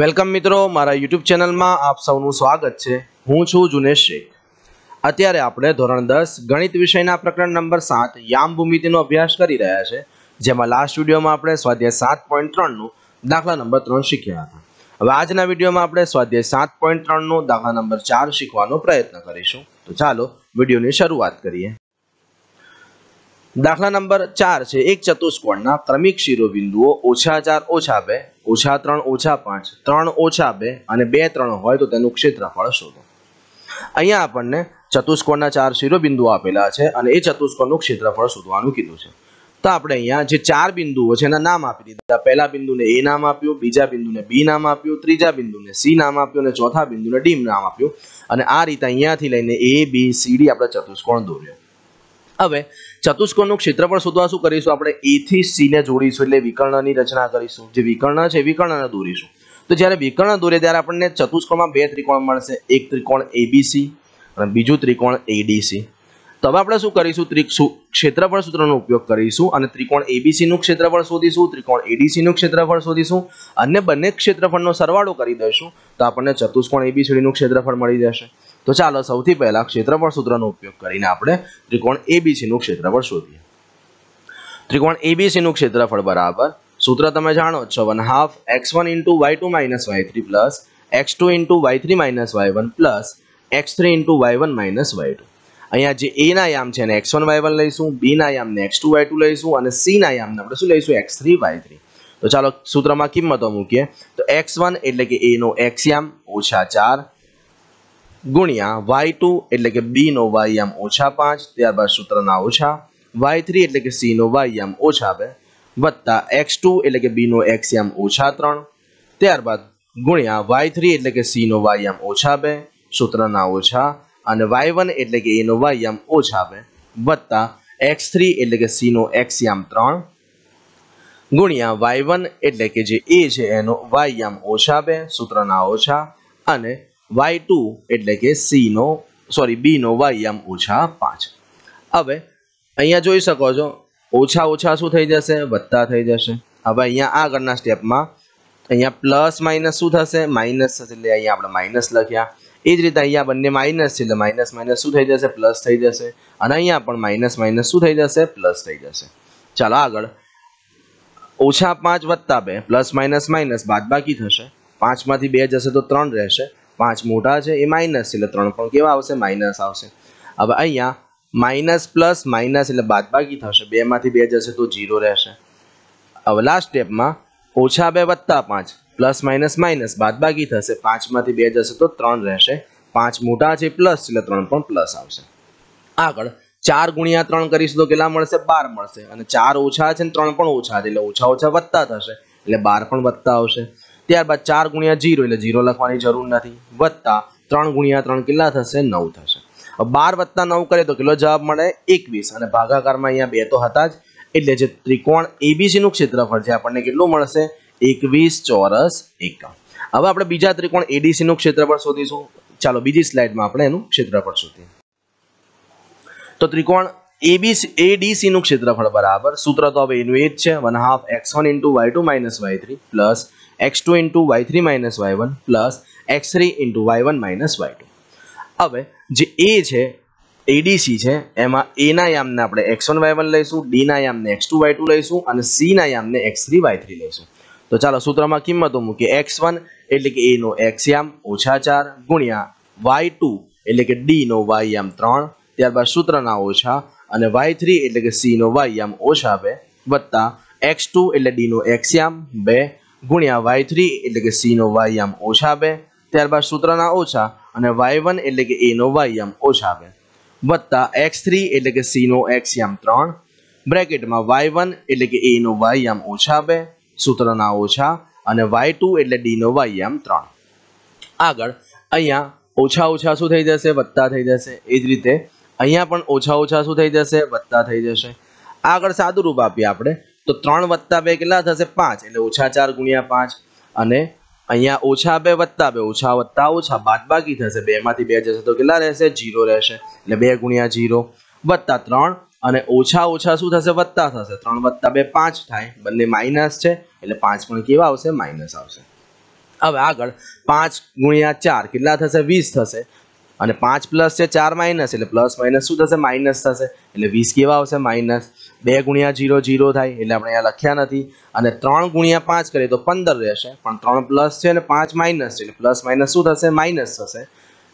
welcome મિત્રો મારા YouTube ચેનલમાં આપ સૌનું સ્વાગત છે હું છું જુનેશ શેખ અત્યારે આપણે ધોરણ દસ ગણિત વિષયના પ્રકરણ નંબર સાત યામ ભૂમિતિનો અભ્યાસ કરી રહ્યા છે જેમાં લાસ્ટ વિડીયોમાં આપણે સ્વાધ્યાય સાત પોઈન્ટ ત્રણનું દાખલા નંબર ત્રણ શીખ્યા હતા હવે આજના વિડીયોમાં આપણે સ્વાધ્યાય સાત પોઈન્ટ ત્રણનું દાખલા નંબર ચાર શીખવાનો પ્રયત્ન કરીશું તો ચાલો વિડીયોની શરૂઆત કરીએ દાખલા નંબર ચાર છે એક ચતુષ્કોણના ક્રમિક શિરોબિંદુઓ ઓછા ચાર ઓછા બે ઓછા ત્રણ ઓછા પાંચ ત્રણ ઓછા બે અને બે ત્રણ હોય તો તેનું ક્ષેત્રફળ શોધો અહીંયા આપણને ચતુષ્કોણના ચાર શિરોબિંદુઓ આપેલા છે અને એ ચતુષ્કોણનું ક્ષેત્રફળ શોધવાનું કીધું છે તો આપણે અહીંયા જે ચાર બિંદુઓ છે એના નામ આપી દીધા પહેલા બિંદુને એ નામ આપ્યું બીજા બિંદુને બી નામ આપ્યું ત્રીજા બિંદુને સી નામ આપ્યું અને ચોથા બિંદુને ડી નામ આપ્યું અને આ રીતે અહીંયાથી લઈને એ બી સી ડી આપણે ચતુષ્કોણ દોર્યો હવે ચતુષ્કોણનું ક્ષેત્રફળ શોધવા શું કરીશું આપણે એ થી સી ને જોડીશું એટલે વિકર્ણની રચના કરીશું જે વિકર્ણ છે વિકર્ણને દોરીશું તો જ્યારે વિકર્ણ દોરે ત્યારે આપણને ચતુષ્કોણમાં બે ત્રિકોણ મળશે એક ત્રિકોણ એબીસી અને બીજું ત્રિકોણ એડીસી તો હવે આપણે શું કરીશું ક્ષેત્રફળ સૂત્રનો ઉપયોગ કરીશું અને ત્રિકોણ એબીસી નું ક્ષેત્રફળ શોધીશું ત્રિકોણ એડીસી નું ક્ષેત્રફળ શોધીશું અને બંને ક્ષેત્રફળનો સરવાળો કરી દઈશું તો આપણને ચતુષ્કોણ એબીસીડી નું ક્ષેત્રફળ મળી જશે તો ચાલો સૌથી પહેલા ક્ષેત્રફળ સૂત્રનો ઉપયોગ કરીને આપણે ત્રિકોણ એબીસીનું ક્ષેત્રફળ શોધીએ ત્રિકોણ એબીસીનું ક્ષેત્રફળ બરાબર સૂત્ર તમે જાણો છો one half x one into y two minus y three plus x two into y three minus y one plus x three into y one minus y two અહીંયા જે એના યામ છે એને એક્સ વન વાય વન લઈશું બીના યામને x two y two લઈશું અને સી ના યામને આપણે શું લઈશું એક્સ થ્રી વાય થ્રી તો ચાલો સૂત્રમાં કિંમતો મૂકીએ તો એક્સ વન એટલે કે એનો એક્સ યામ ઓછા ચાર ગુણ્યા વાય ટુ એટલે કે બીનો વાયામ ઓછા પાંચ ત્યારબાદ સૂત્રના ઓછા વાય થ્રી એટલે કે સી સીનો વાયામ ઓછા બે વત્તા એક્સ ટુ એટલે કે બીનો એક્સ યામ ઓછા ત્રણ ત્યારબાદ ગુણ્યા વાય થ્રી એટલે કે સી સીનો વાયામ ઓછા બે સૂત્રના ઓછા અને વાય વન એટલે કે એનો વાયામ ઓછા બે વત્તા એક્સ થ્રી એટલે કે સી નો એક્સ યામ ત્રણ ગુણ્યા વાય વન એટલે કે જે એ છે એનો વાયામ ઓછા બે સૂત્રના ઓછા અને વાય ટુ એટલે કે નો સોરી બીનો વાયામ ઓછા પાંચ હવે અહીંયા જોઈ શકો છો ઓછા ઓછા શું થઈ જશે વધતા થઈ જશે હવે અહીંયા આગળના સ્ટેપમાં અહીંયા પ્લસ માઇનસ શું થશે માઇનસ થશે એટલે અહીંયા આપણે માઇનસ લખ્યા એ જ રીતે અહીંયા બંને માઇનસ છે એટલે માઇનસ માઇનસ શું થઈ જશે પ્લસ થઈ જશે અને અહીંયા પણ માઇનસ માઇનસ શું થઈ જશે પ્લસ થઈ જશે ચાલો આગળ ઓછા પાંચ વત્તા બે પ્લસ માઇનસ માઇનસ બાદ બાકી થશે પાંચમાંથી બે જશે તો ત્રણ રહેશે પાંચ મોટા છે એ માઇનસ એટલે ત્રણ પણ કેવા આવશે માઇનસ આવશે હવે અહીંયા માઇનસ પ્લસ માઇનસ એટલે બાદબાકી થશે બેમાંથી બે જશે તો જીરો રહેશે હવે લાસ્ટ સ્ટેપમાં ઓછા બે વત્તા પાંચ પ્લસ માઇનસ માઇનસ બાદબાકી થશે પાંચમાંથી બે જશે તો ત્રણ રહેશે પાંચ મોટા છે પ્લસ એટલે ત્રણ પણ પ્લસ આવશે આગળ ચાર ગુણ્યા ત્રણ કરીશું તો કેટલા મળશે બાર મળશે અને ચાર ઓછા છે ને ત્રણ પણ ઓછા છે એટલે ઓછા ઓછા વધતા થશે એટલે બાર પણ વધતા આવશે ત્યારબાદ ચાર ગુણ્યા જીરો એટલે જીરો લખવાની જરૂર નથી વત્તા ત્રણ ગુણ્યા ત્રણ કેટલા થશે નવ થશે બાર વત્તા નવ કરે તો કેટલો જવાબ મળે એકવીસ અને ભાગાકારમાં અહીંયા બે તો હતા જ એટલે જે ત્રિકોણ એબીસીનું ક્ષેત્રફળ છે આપણને કેટલું મળશે એકવીસ ચોરસ એકમ હવે આપણે બીજા ત્રિકોણ એડીસીનું ક્ષેત્રફળ શોધીશું ચાલો બીજી સ્લાઇડમાં આપણે એનું ક્ષેત્રફળ શોધીએ તો ત્રિકોણ એબીસી એડીસીનું ક્ષેત્રફળ બરાબર સૂત્ર તો હવે એનું એ જ છે one half x one into y two minus y three plus x2 into y3 minus y1 plus x3 into y1 minus y2 હવે જે a છે ADC છે એમાં a ના યામને આપણે x1 y1 લઈશું d ના યામને x2 y2 લઈશું અને c ના યામને x3 y3 લઈશું તો ચાલો સૂત્રમાં કિંમતો મૂકીએ x1 એટલે કે a નો x યામ ઓછા ચાર ગુણ્યા y2 એટલે કે d નો y યામ ત્રણ ત્યારબાદ સૂત્રના ઓછા અને y3 એટલે કે c નો y યામ ઓછા બે વત્તા x2 એટલે d નો x યામ બે ગુણ્યા વાય થ્રી એટલે કે નો વાયામ ઓછા બે ત્યારબાદ સૂત્રના ઓછા અને વાય વન એટલે કે એનો વાયામ ઓછા બે વત્તા એક્સ થ્રી એટલે કે સીનો એક્સ યામ ત્રણ બ્રેકેટમાં વાય વન એટલે કે એનો વાયામ ઓછા બે સૂત્રના ઓછા અને વાય ટુ એટલે ડીનો વાયામ ત્રણ આગળ અહીંયા ઓછા ઓછા શું થઈ જશે વત્તા થઈ જશે એ જ રીતે અહીંયા પણ ઓછા ઓછા શું થઈ જશે વત્તા થઈ જશે આગળ સાદું રૂપ આપીએ આપણે તો ત્રણ વત્તા બે કેટલા થશે પાંચ એટલે ઓછા ચાર ગુણ્યા પાંચ અને અહીંયા ઓછા બે વત્તા બે ઓછા વત્તા ઓછા બાદ બાકી થશે બે માંથી બે જશે તો કેટલા રહેશે જીરો રહેશે એટલે બે ગુણ્યા જીરો વત્તા ત્રણ અને ઓછા ઓછા શું થશે વત્તા થશે ત્રણ વત્તા બે પાંચ થાય બંને માઇનસ છે એટલે પાંચ પણ કેવા આવશે માઇનસ આવશે હવે આગળ પાંચ ગુણ્યા ચાર કેટલા થશે વીસ થશે અને પાંચ પ્લસ છે ચાર માઇનસ એટલે પ્લસ માઇનસ શું થશે માઇનસ થશે એટલે વીસ કેવા આવશે માઇનસ બે ગુણ્યા જીરો જીરો થાય એટલે આપણે અહીંયા લખ્યા નથી અને ત્રણ ગુણ્યા પાંચ કરીએ તો પંદર રહેશે પણ ત્રણ પ્લસ છે અને પાંચ માઇનસ છે એટલે પ્લસ માઇનસ શું થશે માઇનસ થશે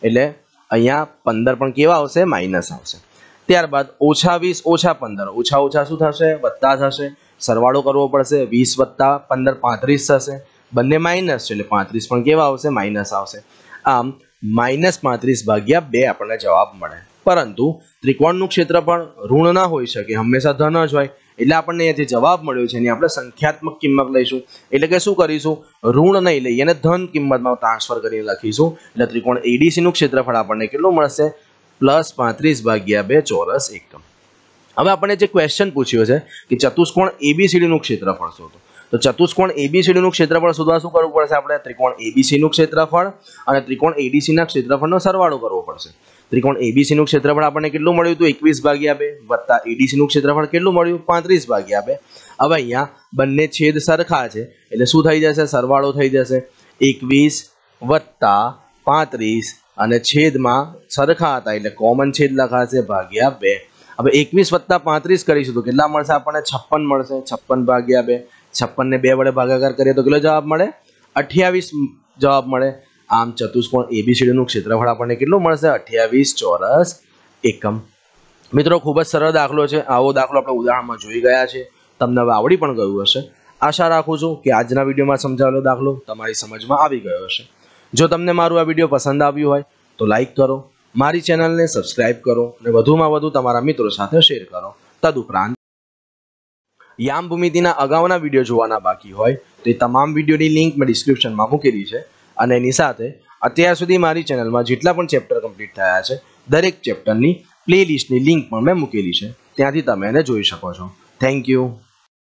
એટલે અહીંયા પંદર પણ કેવા આવશે માઇનસ આવશે ત્યારબાદ ઓછા વીસ ઓછા પંદર ઓછા ઓછા શું થશે વત્તા થશે સરવાળો કરવો પડશે વીસ વત્તા પંદર પાંત્રીસ થશે બંને માઇનસ છે એટલે પાંત્રીસ પણ કેવા આવશે માઇનસ આવશે આમ માઇનસ પાંત્રીસ ભાગ્યા બે આપણને જવાબ મળે પરંતુ ત્રિકોણનું ક્ષેત્ર પણ ઋણ ના હોઈ શકે હંમેશા ધન જ હોય એટલે આપણને જે જવાબ મળ્યો છે એની આપણે સંખ્યાત્મક કિંમત લઈશું એટલે કે શું કરીશું ઋણ નહીં લઈ અને ધન કિંમતમાં ટ્રાન્સફર કરીને લખીશું એટલે ત્રિકોણ એડીસીનું ક્ષેત્રફળ આપણને કેટલું મળશે પ્લસ પાંત્રીસ ભાગ્યા બે ચોરસ એકમ હવે આપણે જે ક્વેશ્ચન પૂછ્યો છે કે ચતુષ્કોણ એબીસીડીનું ક્ષેત્રફળ શોધો તો ચતુષ્કોણ એબીસીડીનું ક્ષેત્રફળ શોધવા શું કરવું પડશે આપણે ત્રિકોણ એબીસીનું ક્ષેત્રફળ અને ત્રિકોણ એડીસીના ક્ષેત્રફળનો સરવાળો કરવો પડશે ત્રિકોણ એબીસીનું ક્ષેત્રફળ આપણને કેટલું મળ્યું હતું એકવીસ ભાગ્યા બે વત્તા એડીસીનું ક્ષેત્રફળ કેટલું મળ્યું પાંત્રીસ ભાગ્યા બે હવે અહીંયા બંને છેદ સરખા છે એટલે શું થઈ જશે સરવાળો થઈ જશે એકવીસ વત્તા પાંત્રીસ અને છેદમાં સરખા હતા એટલે કોમન છેદ લખાશે ભાગ્યા બે હવે એકવીસ વત્તા પાંત્રીસ કરીશું તો કેટલા મળશે આપણને છપ્પન મળશે છપ્પન ભાગ્યા બે છપ્પનને બે વડે ભાગાકાર કરીએ તો કેટલો જવાબ મળે અઠ્યાવીસ જવાબ મળે આમ ચતુષ્કોણ એબીસીડીનું ક્ષેત્રફળ આપણને કેટલું મળશે અઠ્યાવીસ ચોરસ એકમ મિત્રો ખૂબ જ સરળ દાખલો છે આવો દાખલો આપણે ઉદાહરણમાં જોઈ ગયા છે તમને હવે આવડી પણ ગયું હશે આશા રાખું છું કે આજના વિડીયોમાં સમજાવેલો દાખલો તમારી સમજમાં આવી ગયો હશે જો તમને મારું આ વિડીયો પસંદ આવ્યું હોય તો લાઇક કરો મારી ચેનલને સબસ્ક્રાઇબ કરો અને વધુમાં વધુ તમારા મિત્રો સાથે શેર કરો તદુપરાંત યામ ભૂમિતિના અગાઉના વિડીયો જોવાના બાકી હોય તો એ તમામ વિડીયોની લિંક મેં ડિસ્ક્રિપ્શનમાં મૂકેલી છે અને એની સાથે અત્યાર સુધી મારી ચેનલમાં જેટલા પણ ચેપ્ટર કમ્પ્લીટ થયા છે દરેક ચેપ્ટરની પ્લેલિસ્ટની લિંક પણ મેં મૂકેલી છે ત્યાંથી તમે એને જોઈ શકો છો થેન્ક યુ